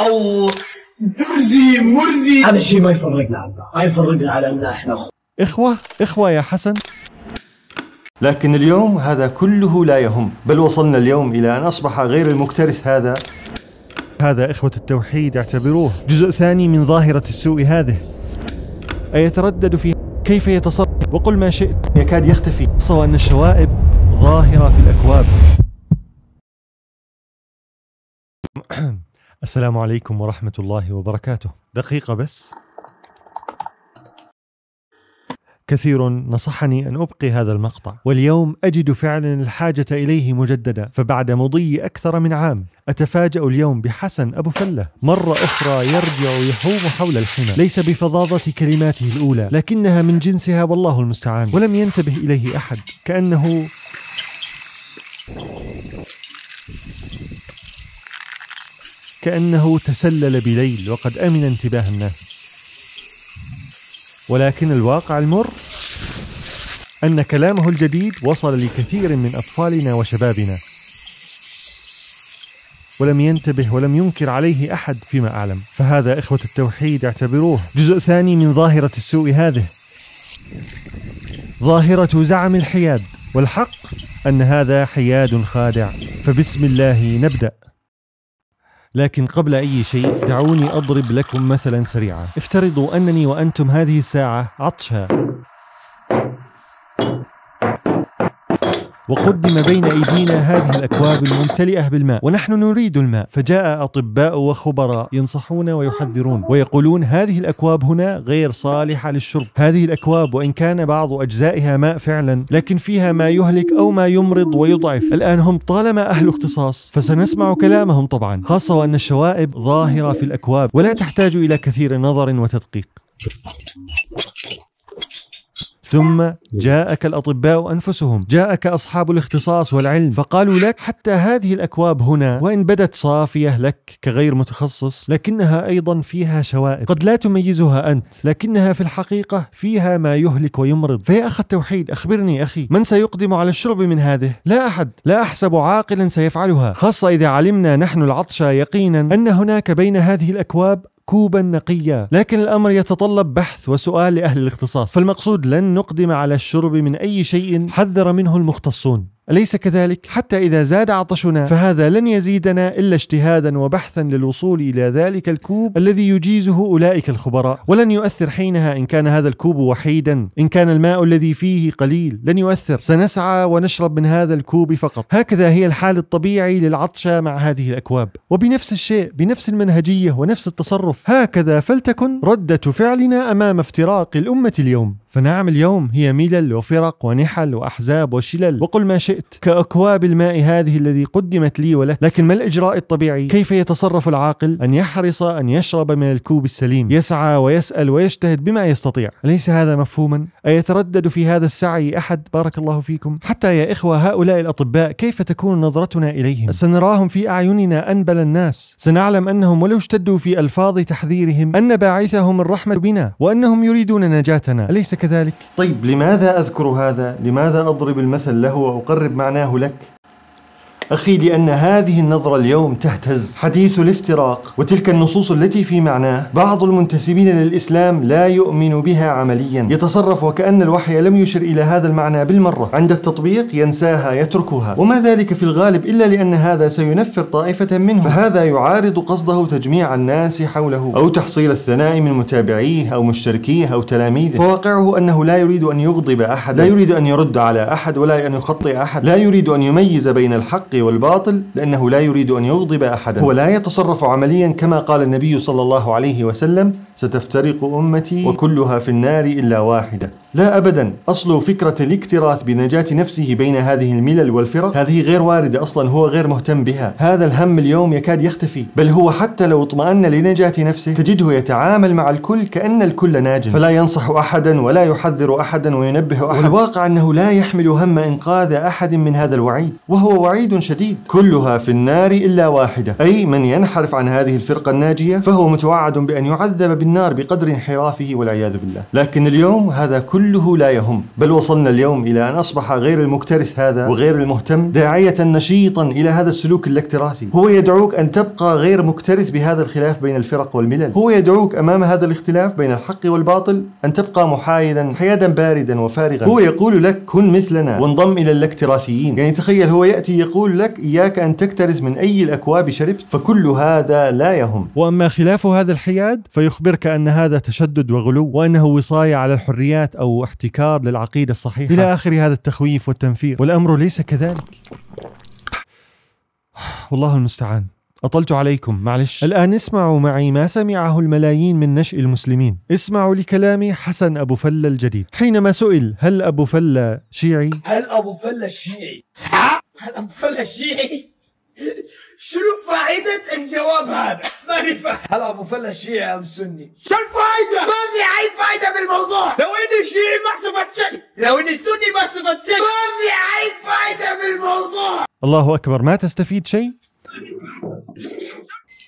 او درزي مرزي هذا الشيء ما يفرقنا عنه ما يفرقنا على ان احنا أخو. اخوه اخوه يا حسن لكن اليوم هذا كله لا يهم بل وصلنا اليوم الى ان اصبح غير المكترث هذا هذا اخوه التوحيد اعتبروه جزء ثاني من ظاهره السوء هذه ايتردد في كيف يتصرف وقل ما شئت يكاد يختفي سواء ان الشوائب ظاهره في الاكواب السلام عليكم ورحمة الله وبركاته دقيقة بس كثير نصحني ان ابقي هذا المقطع، واليوم اجد فعلا الحاجه اليه مجددا، فبعد مضي اكثر من عام، اتفاجا اليوم بحسن ابو فله، مره اخرى يرجع يهوم حول الحمى، ليس بفظاظه كلماته الاولى، لكنها من جنسها والله المستعان، ولم ينتبه اليه احد، كانه كأنه تسلل بليل وقد أمن انتباه الناس ولكن الواقع المر أن كلامه الجديد وصل لكثير من أطفالنا وشبابنا ولم ينتبه ولم ينكر عليه أحد فيما أعلم فهذا إخوة التوحيد اعتبروه جزء ثاني من ظاهرة السوء هذه ظاهرة زعم الحياد والحق أن هذا حياد خادع فبسم الله نبدأ لكن قبل أي شيء دعوني أضرب لكم مثلا سريعا افترضوا أنني وأنتم هذه الساعة عطشة وقدم بين أيدينا هذه الأكواب الممتلئة بالماء ونحن نريد الماء فجاء أطباء وخبراء ينصحون ويحذرون ويقولون هذه الأكواب هنا غير صالحة للشرب هذه الأكواب وإن كان بعض أجزائها ماء فعلا لكن فيها ما يهلك أو ما يمرض ويضعف الآن هم طالما أهل اختصاص فسنسمع كلامهم طبعا خاصة وأن الشوائب ظاهرة في الأكواب ولا تحتاج إلى كثير نظر وتدقيق ثم جاءك الأطباء أنفسهم جاءك أصحاب الاختصاص والعلم فقالوا لك حتى هذه الأكواب هنا وإن بدت صافية لك كغير متخصص لكنها أيضا فيها شوائب قد لا تميزها أنت لكنها في الحقيقة فيها ما يهلك ويمرض فيا أخ التوحيد أخبرني أخي من سيقدم على الشرب من هذه لا أحد لا أحسب عاقلا سيفعلها خاصة إذا علمنا نحن العطشى يقينا أن هناك بين هذه الأكواب كوبا نقيا لكن الأمر يتطلب بحث وسؤال لأهل الاختصاص فالمقصود لن نقدم على الشرب من أي شيء حذر منه المختصون أليس كذلك؟ حتى إذا زاد عطشنا فهذا لن يزيدنا إلا اجتهادا وبحثا للوصول إلى ذلك الكوب الذي يجيزه أولئك الخبراء، ولن يؤثر حينها إن كان هذا الكوب وحيدا، إن كان الماء الذي فيه قليل، لن يؤثر، سنسعى ونشرب من هذا الكوب فقط، هكذا هي الحال الطبيعي للعطشة مع هذه الأكواب، وبنفس الشيء، بنفس المنهجية ونفس التصرف، هكذا فلتكن ردة فعلنا أمام افتراق الأمة اليوم. فنعم اليوم هي ملل وفرق ونحل وأحزاب وشلل وقل ما شئت كأكواب الماء هذه الذي قدمت لي وله لكن ما الإجراء الطبيعي كيف يتصرف العاقل أن يحرص أن يشرب من الكوب السليم يسعى ويسأل ويجتهد بما يستطيع أليس هذا مفهوما أيتردد في هذا السعي أحد بارك الله فيكم حتى يا إخوة هؤلاء الأطباء كيف تكون نظرتنا إليهم سنراهم في أعيننا أنبل الناس سنعلم أنهم ولو اشتدوا في ألفاظ تحذيرهم أن باعثهم الرحمة بنا وأنهم يريدون نجاتنا أليس كذلك؟ طيب لماذا أذكر هذا؟ لماذا أضرب المثل له وأقرب معناه لك؟ أخي لأن هذه النظرة اليوم تهتز حديث الافتراق وتلك النصوص التي في معناه بعض المنتسبين للإسلام لا يؤمن بها عمليا يتصرف وكأن الوحي لم يشر إلى هذا المعنى بالمرة عند التطبيق ينساها يتركها وما ذلك في الغالب إلا لأن هذا سينفر طائفة منه فهذا يعارض قصده تجميع الناس حوله أو تحصيل الثناء من متابعيه أو مشتركيه أو تلاميذه فواقعه أنه لا يريد أن يغضب أحد لا يريد أن يرد على أحد ولا أن يخطئ أحد لا يريد أن يميز بين الحق بالحق والباطل لأنه لا يريد أن يغضب أحدا هو لا يتصرف عمليا كما قال النبي صلى الله عليه وسلم ستفترق أمتي وكلها في النار إلا واحدة لا أبدا أصل فكرة الاكتراث بنجاة نفسه بين هذه الملل والفرق هذه غير واردة أصلا هو غير مهتم بها هذا الهم اليوم يكاد يختفي بل هو حتى لو اطمأن لنجاة نفسه تجده يتعامل مع الكل كأن الكل ناجم فلا ينصح أحدا ولا يحذر أحدا وينبه احدا والواقع أنه لا يحمل هم إنقاذ أحد من هذا الوعيد وهو وعيد شديد كلها في النار إلا واحدة أي من ينحرف عن هذه الفرقة الناجية فهو متوعد بأن يعذب بالنار بقدر انحرافه والعياذ بالله لكن اليوم هذا كل كله لا يهم بل وصلنا اليوم إلى أن أصبح غير المكترث هذا وغير المهتم داعية نشيطا إلى هذا السلوك الاكتراثي هو يدعوك أن تبقى غير مكترث بهذا الخلاف بين الفرق والملل هو يدعوك أمام هذا الاختلاف بين الحق والباطل أن تبقى محايدا حيادا باردا وفارغا هو يقول لك كن مثلنا وانضم إلى الاكتراثيين يعني تخيل هو يأتي يقول لك إياك أن تكترث من أي الأكواب شربت فكل هذا لا يهم وأما خلاف هذا الحياد فيخبرك أن هذا تشدد وغلو وأنه وصاية على الحريات أو احتكار للعقيدة الصحيحة إلى آخر هذا التخويف والتنفير والأمر ليس كذلك والله المستعان أطلت عليكم معلش الآن اسمعوا معي ما سمعه الملايين من نشء المسلمين اسمعوا لكلام حسن أبو فلة الجديد حينما سئل هل أبو فلة شيعي؟ هل أبو فلة شيعي؟ هل أبو فلة شيعي؟ شنو فائدة الجواب هذا؟ ماني فاهم هلا ابو فله شيعي ام سني؟ شو الفائدة؟ ما في اي فائدة بالموضوع لو اني شيعي ما استفدت شيء لو اني سني ما استفدت شيء ما في اي فائدة بالموضوع الله اكبر ما تستفيد شيء؟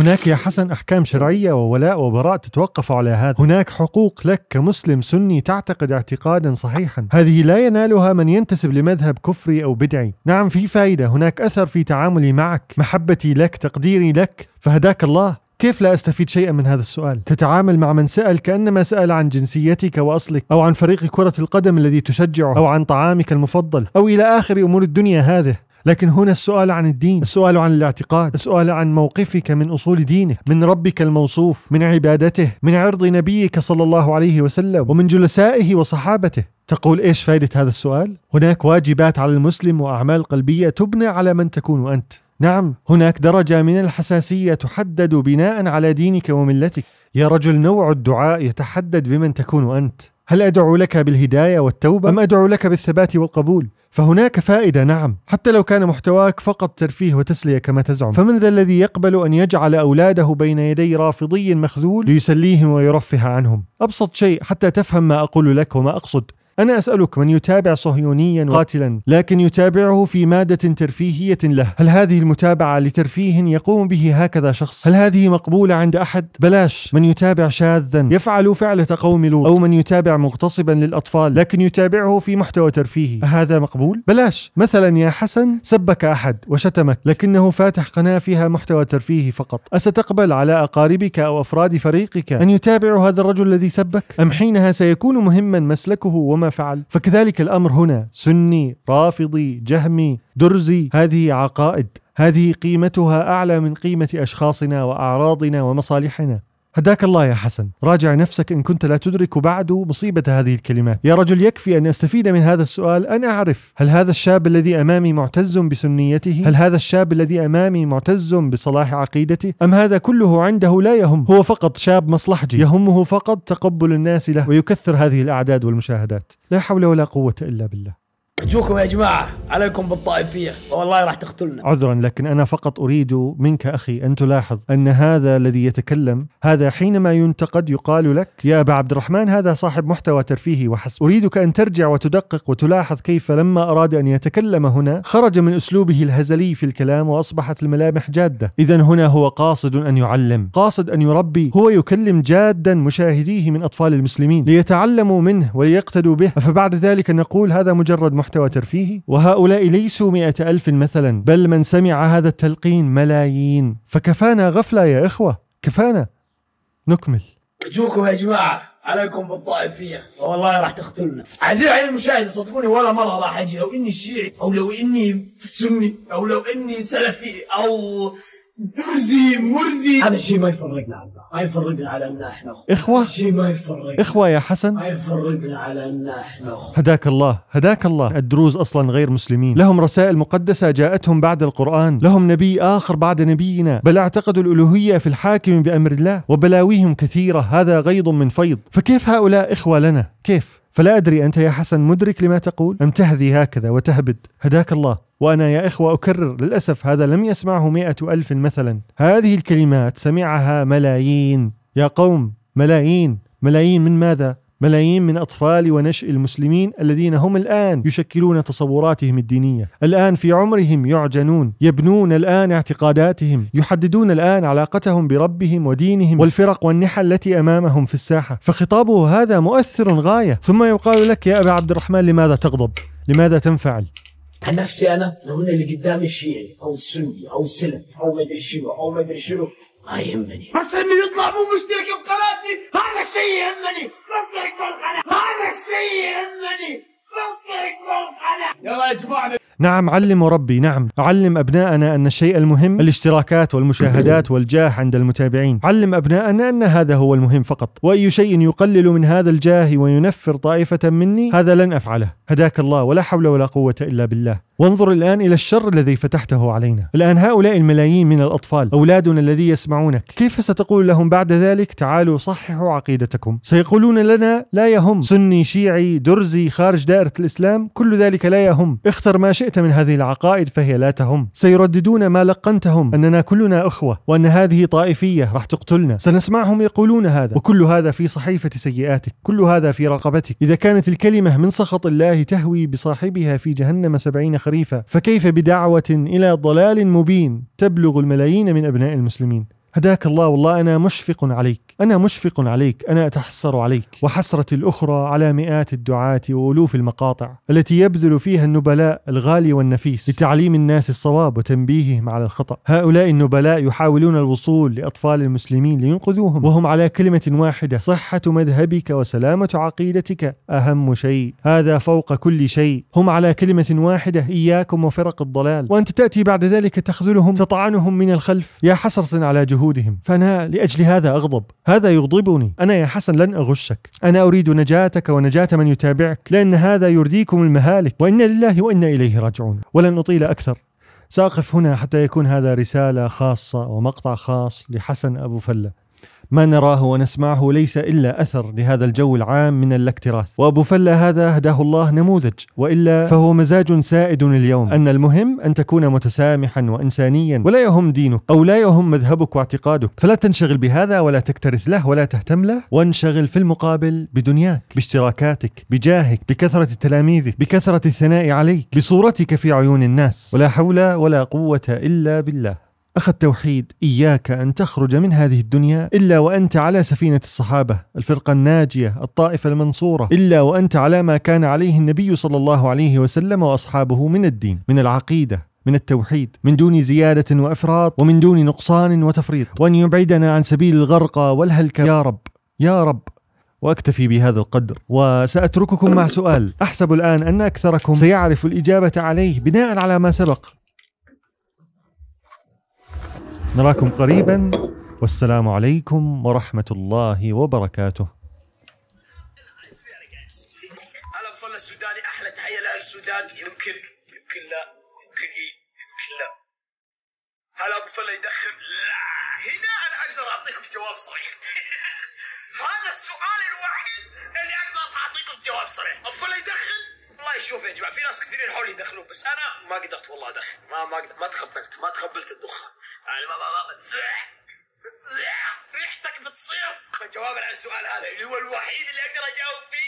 هناك يا حسن أحكام شرعية وولاء وبراء تتوقف على هذا هناك حقوق لك كمسلم سني تعتقد اعتقادا صحيحا هذه لا ينالها من ينتسب لمذهب كفري أو بدعي نعم في فائدة هناك أثر في تعاملي معك محبتي لك تقديري لك فهداك الله كيف لا استفيد شيئا من هذا السؤال؟ تتعامل مع من سأل كأنما سأل عن جنسيتك وأصلك أو عن فريق كرة القدم الذي تشجعه أو عن طعامك المفضل أو إلى آخر أمور الدنيا هذه لكن هنا السؤال عن الدين السؤال عن الاعتقاد السؤال عن موقفك من أصول دينه من ربك الموصوف من عبادته من عرض نبيك صلى الله عليه وسلم ومن جلسائه وصحابته تقول إيش فائدة هذا السؤال؟ هناك واجبات على المسلم وأعمال قلبية تبنى على من تكون أنت نعم هناك درجة من الحساسية تحدد بناء على دينك وملتك يا رجل نوع الدعاء يتحدد بمن تكون أنت هل أدعو لك بالهداية والتوبة أم أدعو لك بالثبات والقبول فهناك فائدة نعم حتى لو كان محتواك فقط ترفيه وتسلية كما تزعم فمن ذا الذي يقبل أن يجعل أولاده بين يدي رافضي مخذول ليسليهم ويرفه عنهم أبسط شيء حتى تفهم ما أقول لك وما أقصد أنا أسألك من يتابع صهيونيا قاتلا لكن يتابعه في مادة ترفيهية له هل هذه المتابعة لترفيه يقوم به هكذا شخص هل هذه مقبولة عند أحد بلاش من يتابع شاذا يفعل فعلة قوم لوط أو من يتابع مغتصبا للأطفال لكن يتابعه في محتوى ترفيهي هذا مقبول بلاش مثلا يا حسن سبك أحد وشتمك لكنه فاتح قناة فيها محتوى ترفيهي فقط أستقبل على أقاربك أو أفراد فريقك أن يتابعوا هذا الرجل الذي سبك أم حينها سيكون مهما مسلكه وما فعل فكذلك الأمر هنا سني رافضي جهمي درزي هذه عقائد هذه قيمتها أعلى من قيمة أشخاصنا وأعراضنا ومصالحنا هداك الله يا حسن راجع نفسك إن كنت لا تدرك بعد مصيبة هذه الكلمات يا رجل يكفي أن أستفيد من هذا السؤال أن أعرف هل هذا الشاب الذي أمامي معتز بسنيته هل هذا الشاب الذي أمامي معتز بصلاح عقيدته أم هذا كله عنده لا يهم هو فقط شاب مصلحجي يهمه فقط تقبل الناس له ويكثر هذه الأعداد والمشاهدات لا حول ولا قوة إلا بالله ارجوكم يا جماعه عليكم بالطائفيه والله راح تقتلنا عذرا لكن انا فقط اريد منك اخي ان تلاحظ ان هذا الذي يتكلم هذا حينما ينتقد يقال لك يا ابا عبد الرحمن هذا صاحب محتوى ترفيهي وحسب اريدك ان ترجع وتدقق وتلاحظ كيف لما اراد ان يتكلم هنا خرج من اسلوبه الهزلي في الكلام واصبحت الملامح جاده اذا هنا هو قاصد ان يعلم قاصد ان يربي هو يكلم جادا مشاهديه من اطفال المسلمين ليتعلموا منه وليقتدوا به فبعد ذلك نقول هذا مجرد محتوى محتوى ترفيهي وهؤلاء ليسوا مئة ألف مثلا بل من سمع هذا التلقين ملايين فكفانا غفلة يا إخوة كفانا نكمل أرجوكم يا جماعة عليكم بالطائفية والله راح تقتلنا عزيزي على المشاهد صدقوني ولا مرة راح أجي لو إني شيعي أو لو إني سني أو لو إني سلفي أو مرزي مرزي هذا الشيء ما يفرقنا على الله ما يفرقنا على ان احنا اخوه اخوه الشيء ما يفرقنا اخوه يا حسن ما يفرقنا على ان احنا اخوه هداك الله هداك الله الدروز اصلا غير مسلمين لهم رسائل مقدسه جاءتهم بعد القران لهم نبي اخر بعد نبينا بل اعتقدوا الالوهيه في الحاكم بامر الله وبلاويهم كثيره هذا غيض من فيض فكيف هؤلاء اخوه لنا كيف فلا أدري أنت يا حسن مدرك لما تقول أم تهذي هكذا وتهبد هداك الله وأنا يا إخوة أكرر للأسف هذا لم يسمعه مئة ألف مثلا هذه الكلمات سمعها ملايين يا قوم ملايين ملايين من ماذا؟ ملايين من أطفال ونشء المسلمين الذين هم الآن يشكلون تصوراتهم الدينية الآن في عمرهم يعجنون يبنون الآن اعتقاداتهم يحددون الآن علاقتهم بربهم ودينهم والفرق والنحل التي أمامهم في الساحة فخطابه هذا مؤثر غاية ثم يقال لك يا أبا عبد الرحمن لماذا تغضب لماذا تنفعل عن نفسي انا لو اللي قدامي الشيعي او السني او السلفي او ما ادري شنو او ما ادري شنو ما يهمني بس انه يطلع مو مشترك بقناتي هذا الشيء يهمني بشترك بالقناه هذا الشيء يهمني بشترك بالقناه يلا يا جماعه نعم علم ربي نعم علم أبناءنا أن الشيء المهم الاشتراكات والمشاهدات والجاه عند المتابعين علم أبناءنا أن هذا هو المهم فقط وأي شيء يقلل من هذا الجاه وينفر طائفة مني هذا لن أفعله هداك الله ولا حول ولا قوة إلا بالله وانظر الآن إلى الشر الذي فتحته علينا الآن هؤلاء الملايين من الأطفال أولادنا الذي يسمعونك كيف ستقول لهم بعد ذلك تعالوا صححوا عقيدتكم سيقولون لنا لا يهم سني شيعي درزي خارج دائرة الإسلام كل ذلك لا يهم اختر ما شئت شئت من هذه العقائد فهي لا تهم سيرددون ما لقنتهم أننا كلنا أخوة وأن هذه طائفية راح تقتلنا سنسمعهم يقولون هذا وكل هذا في صحيفة سيئاتك كل هذا في رقبتك إذا كانت الكلمة من سخط الله تهوي بصاحبها في جهنم سبعين خريفا فكيف بدعوة إلى ضلال مبين تبلغ الملايين من أبناء المسلمين هداك الله والله أنا مشفق عليك أنا مشفق عليك أنا أتحسر عليك وحسرتي الأخرى على مئات الدعاة وألوف المقاطع التي يبذل فيها النبلاء الغالي والنفيس لتعليم الناس الصواب وتنبيههم على الخطأ هؤلاء النبلاء يحاولون الوصول لأطفال المسلمين لينقذوهم وهم على كلمة واحدة صحة مذهبك وسلامة عقيدتك أهم شيء هذا فوق كل شيء هم على كلمة واحدة إياكم وفرق الضلال وأنت تأتي بعد ذلك تخذلهم تطعنهم من الخلف يا حسرة على جهود جهودهم فأنا لأجل هذا أغضب هذا يغضبني أنا يا حسن لن أغشك أنا أريد نجاتك ونجاة من يتابعك لأن هذا يرديكم المهالك وإنا لله وإنا إليه راجعون ولن أطيل أكثر سأقف هنا حتى يكون هذا رسالة خاصة ومقطع خاص لحسن أبو فلة ما نراه ونسمعه ليس إلا أثر لهذا الجو العام من الاكتراث وأبو فلة هذا هداه الله نموذج وإلا فهو مزاج سائد اليوم أن المهم أن تكون متسامحا وإنسانيا ولا يهم دينك أو لا يهم مذهبك واعتقادك فلا تنشغل بهذا ولا تكترث له ولا تهتم له وانشغل في المقابل بدنياك باشتراكاتك بجاهك بكثرة تلاميذك بكثرة الثناء عليك بصورتك في عيون الناس ولا حول ولا قوة إلا بالله أخ التوحيد إياك أن تخرج من هذه الدنيا إلا وأنت على سفينة الصحابة الفرقة الناجية الطائفة المنصورة إلا وأنت على ما كان عليه النبي صلى الله عليه وسلم وأصحابه من الدين من العقيدة من التوحيد من دون زيادة وإفراط ومن دون نقصان وتفريط وأن يبعدنا عن سبيل الغرق والهلكة يا رب يا رب واكتفي بهذا القدر وساترككم مع سؤال احسب الان ان اكثركم سيعرف الاجابه عليه بناء على ما سبق نراكم قريبا والسلام عليكم ورحمة الله وبركاته أهلا فل السوداني أحلى تحية لأهل السودان يمكن يمكن لا يمكن إيه يمكن لا هلا أبو فل يدخن لا هنا أنا أقدر أعطيكم جواب صريح هذا السؤال الوحيد اللي أقدر أعطيكم جواب صريح أبو فل يدخن والله شوف يا جماعه في ناس كثيرين حولي يدخلون بس انا ما قدرت والله ادخن ما ما قدرت ما تقبلت ما تقبلت الدخان يعني ريحتك بتصير فجوابا على السؤال هذا اللي هو الوحيد اللي اقدر اجاوب فيه